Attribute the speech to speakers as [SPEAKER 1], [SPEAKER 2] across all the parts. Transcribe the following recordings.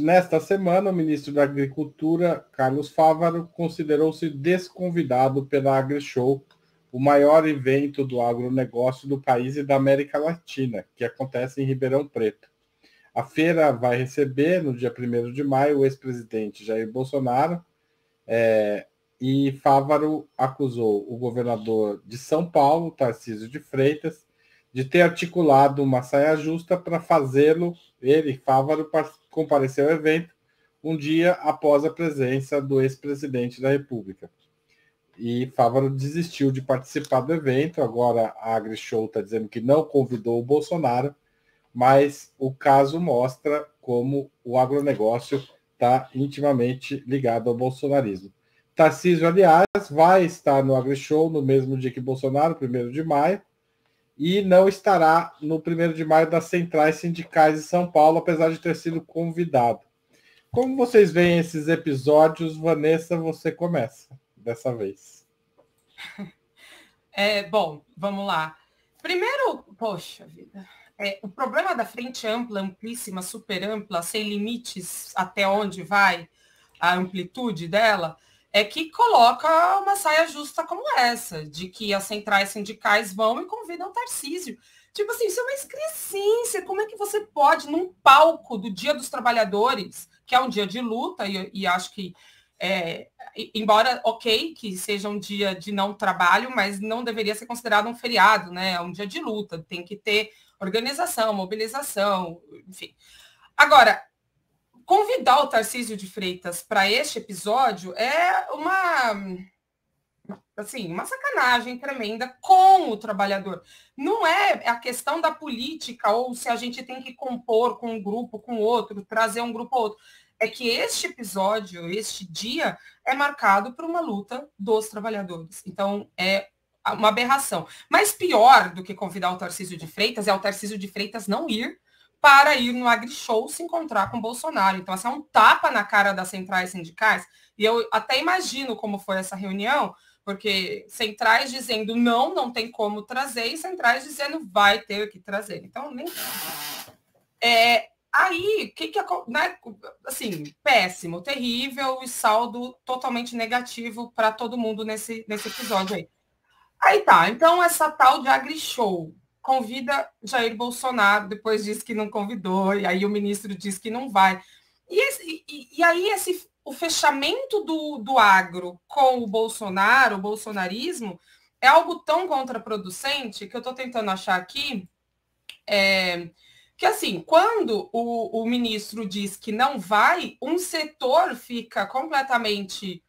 [SPEAKER 1] Nesta semana, o ministro da
[SPEAKER 2] Agricultura, Carlos Fávaro, considerou-se desconvidado pela AgriShow, o maior evento do agronegócio do país e da América Latina, que acontece em Ribeirão Preto. A feira vai receber, no dia 1 de maio, o ex-presidente Jair Bolsonaro, é, e Fávaro acusou o governador de São Paulo, Tarcísio de Freitas, de ter articulado uma saia justa para fazê-lo, ele, Fávaro, participar compareceu ao evento um dia após a presença do ex-presidente da República. E Fávaro desistiu de participar do evento. Agora a AgriShow está dizendo que não convidou o Bolsonaro, mas o caso mostra como o agronegócio está intimamente ligado ao bolsonarismo. Tarcísio, aliás, vai estar no AgriShow no mesmo dia que Bolsonaro, 1 de maio, e não estará no 1 de maio das centrais sindicais de São Paulo, apesar de ter sido convidado. Como vocês veem esses episódios, Vanessa, você começa dessa vez.
[SPEAKER 3] É, bom, vamos lá. Primeiro, poxa vida, é, o problema da frente ampla, amplíssima, super ampla, sem limites até onde vai a amplitude dela, é que coloca uma saia justa como essa, de que as centrais sindicais vão e convidam o Tarcísio. Tipo assim, isso é uma excrescência. Como é que você pode, num palco do Dia dos Trabalhadores, que é um dia de luta, e, e acho que, é, embora ok que seja um dia de não trabalho, mas não deveria ser considerado um feriado, né? É um dia de luta, tem que ter organização, mobilização, enfim. Agora, convidar o Tarcísio de Freitas para este episódio é uma assim, uma sacanagem tremenda com o trabalhador. Não é a questão da política ou se a gente tem que compor com um grupo, com outro, trazer um grupo ou outro. É que este episódio, este dia, é marcado por uma luta dos trabalhadores. Então, é uma aberração. Mas pior do que convidar o Tarcísio de Freitas é o Tarcísio de Freitas não ir para ir no AgriShow se encontrar com Bolsonaro. Então, essa assim, é um tapa na cara das centrais sindicais. E eu até imagino como foi essa reunião, porque centrais dizendo não, não tem como trazer, e centrais dizendo vai ter que trazer. Então, nem. É, aí, que que né, assim, péssimo, terrível e saldo totalmente negativo para todo mundo nesse, nesse episódio aí. Aí tá, então essa tal de AgriShow, convida Jair Bolsonaro, depois diz que não convidou, e aí o ministro diz que não vai. E, esse, e, e aí esse, o fechamento do, do agro com o Bolsonaro, o bolsonarismo, é algo tão contraproducente que eu estou tentando achar aqui. É, que assim, quando o, o ministro diz que não vai, um setor fica completamente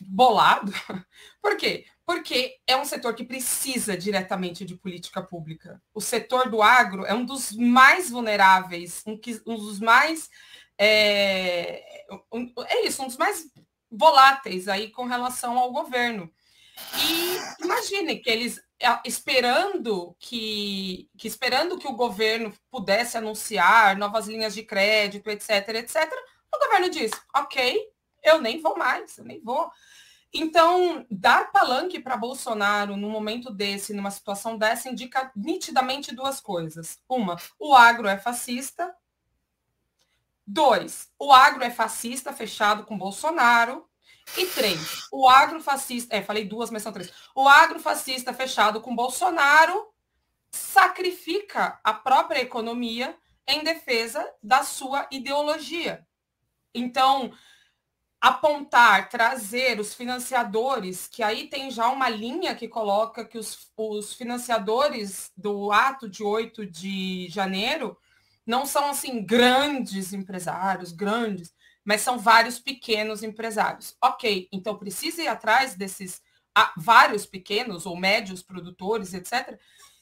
[SPEAKER 3] bolado. Por quê? Porque é um setor que precisa diretamente de política pública. O setor do agro é um dos mais vulneráveis, um, um dos mais. É, um, é isso, um dos mais voláteis aí com relação ao governo. E imagine que eles é, esperando que, que esperando que o governo pudesse anunciar novas linhas de crédito, etc, etc, o governo diz, ok, eu nem vou mais, eu nem vou. Então, dar palanque para Bolsonaro num momento desse, numa situação dessa, indica nitidamente duas coisas. Uma, o agro é fascista. Dois, o agro é fascista fechado com Bolsonaro. E três, o agro fascista. É, falei duas, mas são três. O agro fascista fechado com Bolsonaro sacrifica a própria economia em defesa da sua ideologia. Então, apontar, trazer os financiadores, que aí tem já uma linha que coloca que os, os financiadores do ato de 8 de janeiro não são assim grandes empresários, grandes, mas são vários pequenos empresários. Ok, então precisa ir atrás desses a, vários pequenos ou médios produtores, etc.,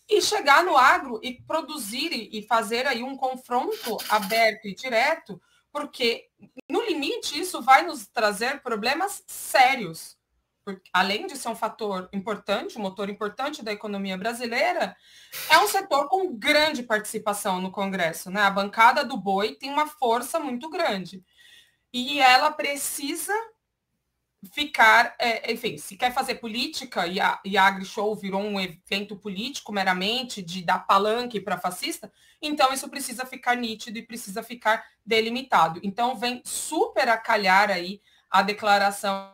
[SPEAKER 3] e chegar no agro e produzir e fazer aí um confronto aberto e direto porque no limite isso vai nos trazer problemas sérios. Porque, além de ser um fator importante, um motor importante da economia brasileira, é um setor com grande participação no Congresso. Né? A bancada do boi tem uma força muito grande. E ela precisa ficar, é, enfim, se quer fazer política e a, e a AgriShow virou um evento político meramente de dar palanque para fascista, então isso precisa ficar nítido e precisa ficar delimitado. Então vem super a calhar aí a declaração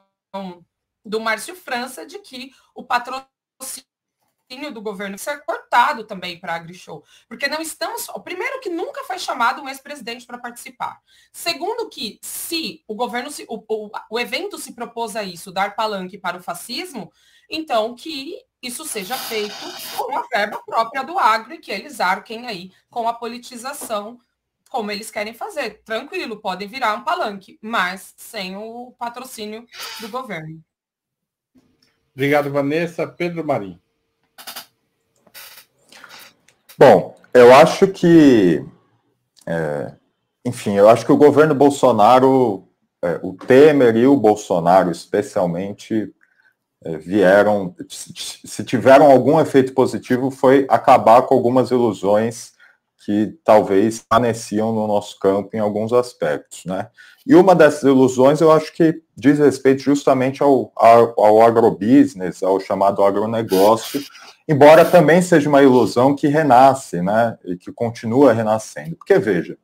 [SPEAKER 3] do Márcio França de que o patrocínio patrocínio do governo ser é cortado também para a AgriShow. Porque não estamos. Primeiro, que nunca foi chamado um ex-presidente para participar. Segundo, que se o governo, se, o, o, o evento se propôs a isso, dar palanque para o fascismo, então que isso seja feito com a verba própria do agro e que eles arquem aí com a politização como eles querem fazer. Tranquilo, podem virar um palanque, mas sem o patrocínio do governo.
[SPEAKER 2] Obrigado, Vanessa. Pedro Marim.
[SPEAKER 1] Bom, eu acho que, é, enfim, eu acho que o governo Bolsonaro, é, o Temer e o Bolsonaro especialmente, é, vieram, se tiveram algum efeito positivo, foi acabar com algumas ilusões que talvez aneciam no nosso campo em alguns aspectos, né? E uma dessas ilusões eu acho que diz respeito justamente ao, ao, ao agrobusiness, ao chamado agronegócio, embora também seja uma ilusão que renasce, né? E que continua renascendo. Porque, veja,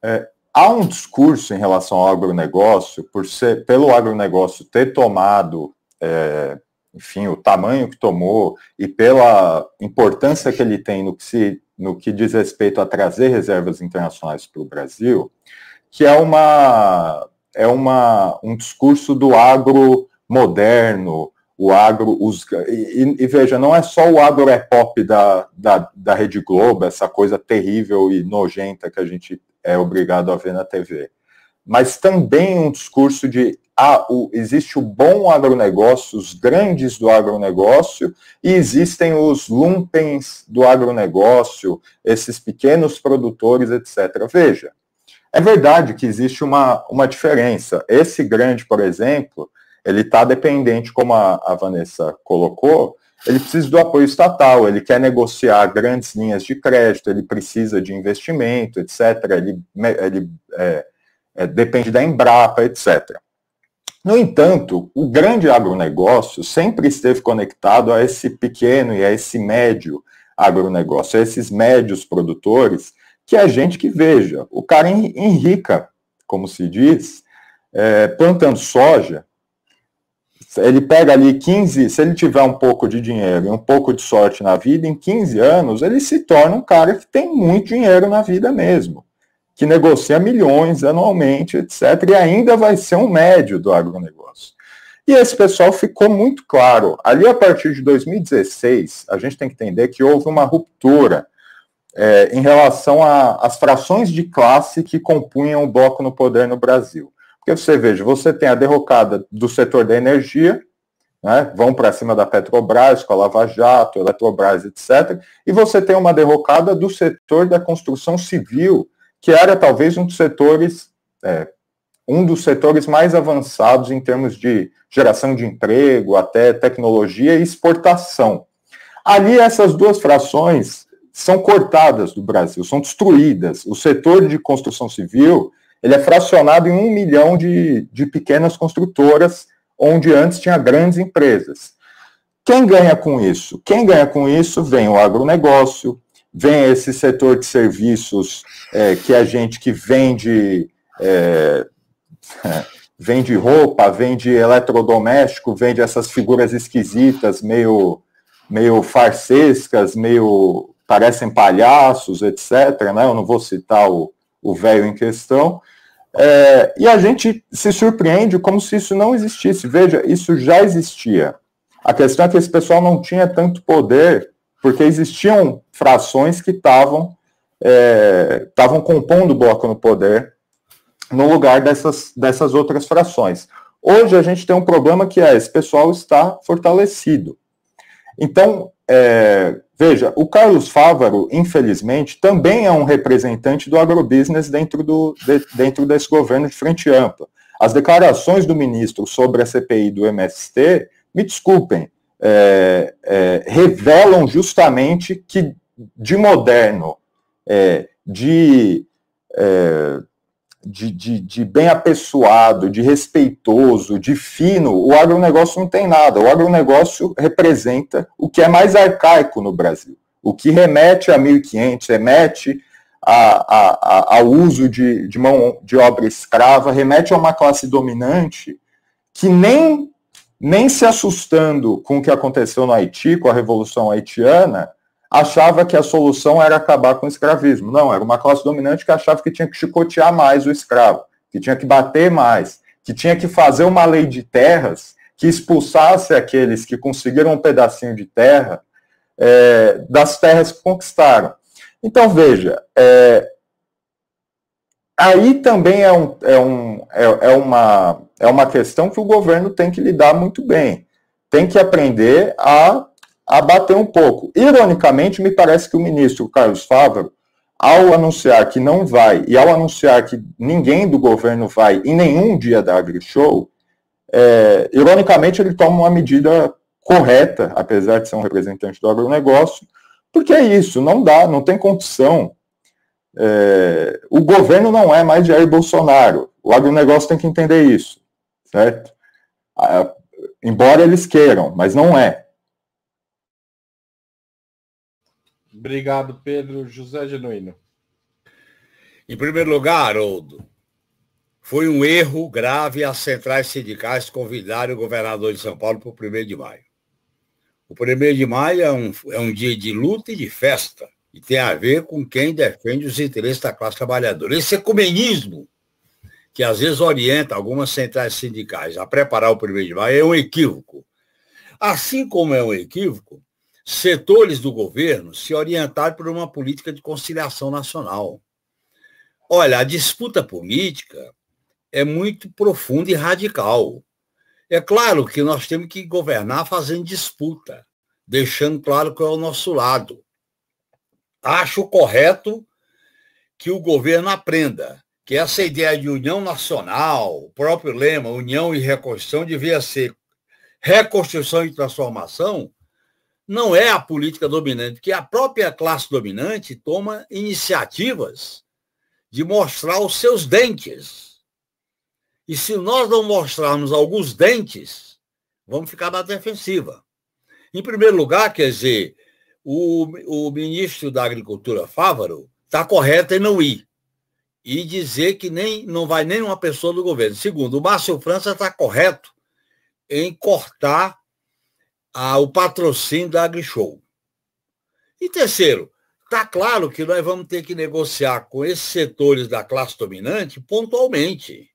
[SPEAKER 1] é, há um discurso em relação ao agronegócio, por ser, pelo agronegócio ter tomado, é, enfim, o tamanho que tomou e pela importância que ele tem no que se no que diz respeito a trazer reservas internacionais para o Brasil, que é uma é uma, um discurso do agro moderno, o agro, os, e, e, veja, não é só o agro é pop da, da, da Rede Globo, essa coisa terrível e nojenta que a gente é obrigado a ver na TV mas também um discurso de ah, o, existe o bom agronegócio, os grandes do agronegócio, e existem os lumpens do agronegócio, esses pequenos produtores, etc. Veja, é verdade que existe uma, uma diferença. Esse grande, por exemplo, ele está dependente, como a, a Vanessa colocou, ele precisa do apoio estatal, ele quer negociar grandes linhas de crédito, ele precisa de investimento, etc. Ele, ele é, é, depende da Embrapa, etc. No entanto, o grande agronegócio sempre esteve conectado a esse pequeno e a esse médio agronegócio, a esses médios produtores, que é gente que veja, o cara enrica, como se diz, é, plantando soja, ele pega ali 15, se ele tiver um pouco de dinheiro e um pouco de sorte na vida, em 15 anos ele se torna um cara que tem muito dinheiro na vida mesmo que negocia milhões anualmente, etc., e ainda vai ser um médio do agronegócio. E esse pessoal ficou muito claro. Ali, a partir de 2016, a gente tem que entender que houve uma ruptura é, em relação às frações de classe que compunham o bloco no poder no Brasil. Porque você veja, você tem a derrocada do setor da energia, né, vão para cima da Petrobras, com a Lava Jato, Eletrobras, etc. E você tem uma derrocada do setor da construção civil, que era talvez um dos setores, é, um dos setores mais avançados em termos de geração de emprego, até tecnologia e exportação. Ali, essas duas frações são cortadas do Brasil, são destruídas. O setor de construção civil ele é fracionado em um milhão de, de pequenas construtoras, onde antes tinha grandes empresas. Quem ganha com isso? Quem ganha com isso vem o agronegócio, vem esse setor de serviços é, que a gente que vende é, vende roupa, vende eletrodoméstico, vende essas figuras esquisitas, meio meio farsescas, meio parecem palhaços, etc. Né? Eu não vou citar o velho em questão. É, e a gente se surpreende como se isso não existisse. Veja, isso já existia. A questão é que esse pessoal não tinha tanto poder porque existiam frações que estavam estavam é, compondo o bloco no poder no lugar dessas, dessas outras frações. Hoje a gente tem um problema que é esse pessoal está fortalecido. Então, é, veja, o Carlos Fávaro, infelizmente, também é um representante do agrobusiness dentro, do, de, dentro desse governo de frente ampla. As declarações do ministro sobre a CPI do MST, me desculpem, é, é, revelam justamente que de moderno, é, de, é, de, de, de, bem apessoado, de respeitoso, de fino, o agronegócio não tem nada. O agronegócio representa o que é mais arcaico no Brasil, o que remete a 1500, remete a, a, a, ao uso de, de mão de obra escrava, remete a uma classe dominante que nem nem se assustando com o que aconteceu no Haiti, com a Revolução Haitiana, achava que a solução era acabar com o escravismo. Não, era uma classe dominante que achava que tinha que chicotear mais o escravo, que tinha que bater mais, que tinha que fazer uma lei de terras que expulsasse aqueles que conseguiram um pedacinho de terra é, das terras que conquistaram. Então, veja, é, aí também é, um, é, um, é, é, uma, é uma questão que o governo tem que lidar muito bem. Tem que aprender a, a bater um pouco. Ironicamente, me parece que o ministro Carlos Fávaro, ao anunciar que não vai, e ao anunciar que ninguém do governo vai em nenhum dia da AgriShow, é, ironicamente ele toma uma medida correta, apesar de ser um representante do agronegócio, porque é isso, não dá, não tem condição é, o governo não é mais Jair Bolsonaro. O agronegócio tem que entender isso, certo? embora eles queiram, mas não é.
[SPEAKER 4] Obrigado, Pedro. José Genuíno. Em primeiro lugar, Haroldo, foi um erro grave as centrais sindicais convidarem o governador de São Paulo para o 1 de maio. O 1 de maio é um, é um dia de luta e de festa e tem a ver com quem defende os interesses da classe trabalhadora. Esse ecumenismo, que às vezes orienta algumas centrais sindicais a preparar o primeiro de maio, é um equívoco. Assim como é um equívoco, setores do governo se orientar por uma política de conciliação nacional. Olha, a disputa política é muito profunda e radical. É claro que nós temos que governar fazendo disputa, deixando claro qual é o nosso lado acho correto que o governo aprenda que essa ideia de união nacional, o próprio lema, união e reconstrução, devia ser reconstrução e transformação, não é a política dominante, porque a própria classe dominante toma iniciativas de mostrar os seus dentes. E se nós não mostrarmos alguns dentes, vamos ficar na defensiva. Em primeiro lugar, quer dizer, o, o ministro da Agricultura, Fávaro, está correto em não ir. E dizer que nem, não vai nenhuma pessoa do governo. Segundo, o Márcio França está correto em cortar a, o patrocínio da AgriShow. E terceiro, está claro que nós vamos ter que negociar com esses setores da classe dominante pontualmente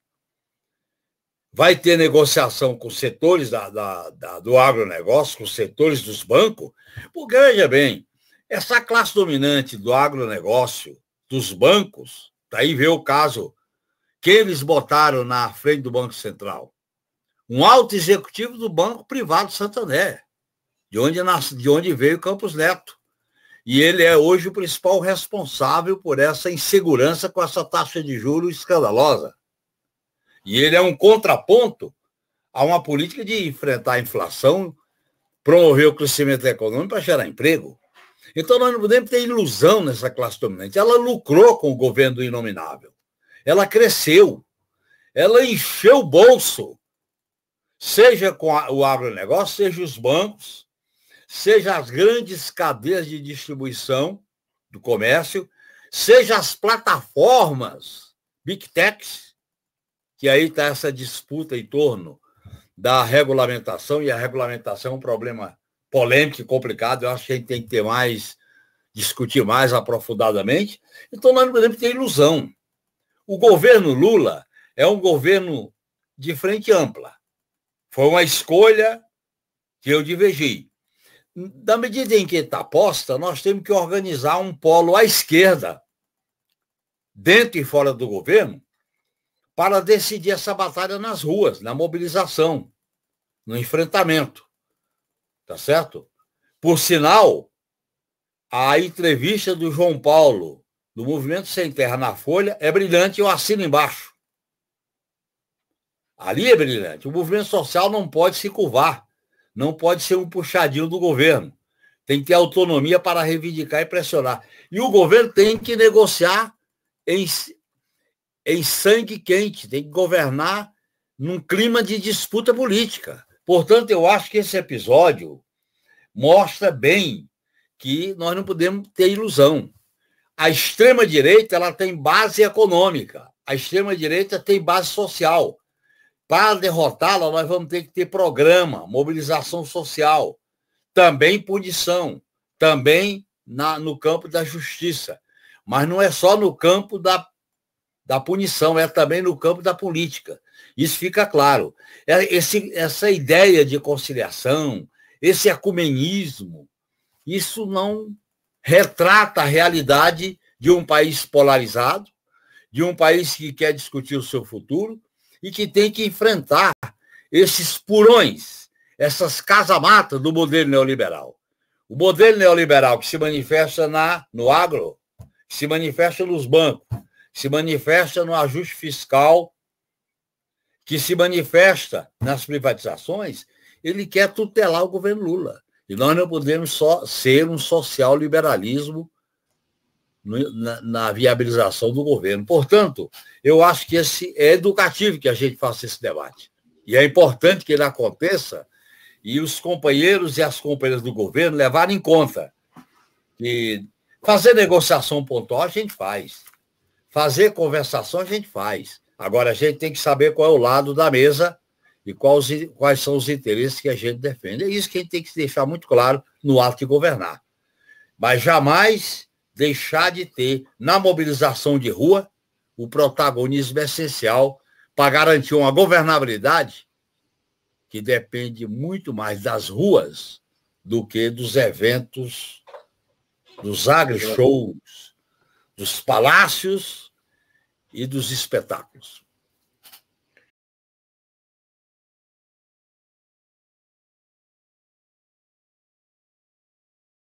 [SPEAKER 4] vai ter negociação com os setores da, da, da, do agronegócio, com os setores dos bancos, porque, veja bem, essa classe dominante do agronegócio, dos bancos, daí tá vê o caso que eles botaram na frente do Banco Central. Um alto executivo do Banco Privado Santander, de onde, nasce, de onde veio Campos Neto. E ele é hoje o principal responsável por essa insegurança com essa taxa de juros escandalosa. E ele é um contraponto a uma política de enfrentar a inflação, promover o crescimento econômico para gerar emprego. Então nós não podemos ter ilusão nessa classe dominante. Ela lucrou com o governo do inominável. Ela cresceu. Ela encheu o bolso. Seja com a, o agronegócio, seja os bancos, seja as grandes cadeias de distribuição do comércio, seja as plataformas Big Techs, que aí está essa disputa em torno da regulamentação, e a regulamentação é um problema polêmico e complicado, eu acho que a gente tem que ter mais, discutir mais aprofundadamente. Então, nós por podemos ter ilusão. O governo Lula é um governo de frente ampla. Foi uma escolha que eu divergi. Na medida em que está posta, nós temos que organizar um polo à esquerda, dentro e fora do governo, para decidir essa batalha nas ruas, na mobilização, no enfrentamento. Tá certo? Por sinal, a entrevista do João Paulo, do Movimento Sem Terra na Folha, é brilhante, eu assino embaixo. Ali é brilhante. O movimento social não pode se curvar, não pode ser um puxadinho do governo. Tem que ter autonomia para reivindicar e pressionar. E o governo tem que negociar em, em sangue quente, tem que governar num clima de disputa política. Portanto, eu acho que esse episódio mostra bem que nós não podemos ter ilusão. A extrema-direita ela tem base econômica, a extrema-direita tem base social. Para derrotá-la, nós vamos ter que ter programa, mobilização social, também punição, também na, no campo da justiça. Mas não é só no campo da da punição, é também no campo da política. Isso fica claro. É, esse, essa ideia de conciliação, esse ecumenismo, isso não retrata a realidade de um país polarizado, de um país que quer discutir o seu futuro e que tem que enfrentar esses purões, essas casamatas do modelo neoliberal. O modelo neoliberal que se manifesta na, no agro, que se manifesta nos bancos, se manifesta no ajuste fiscal, que se manifesta nas privatizações, ele quer tutelar o governo Lula. E nós não podemos só ser um social-liberalismo na, na, viabilização do governo. Portanto, eu acho que esse, é educativo que a gente faça esse debate. E é importante que ele aconteça e os companheiros e as companheiras do governo levarem em conta que fazer negociação pontual a gente faz. Fazer conversação a gente faz. Agora, a gente tem que saber qual é o lado da mesa e quais, quais são os interesses que a gente defende. É isso que a gente tem que deixar muito claro no ato de governar. Mas jamais deixar de ter, na mobilização de rua, o protagonismo essencial para garantir uma governabilidade que depende muito mais das ruas do que dos eventos, dos agri-shows, dos palácios e dos espetáculos.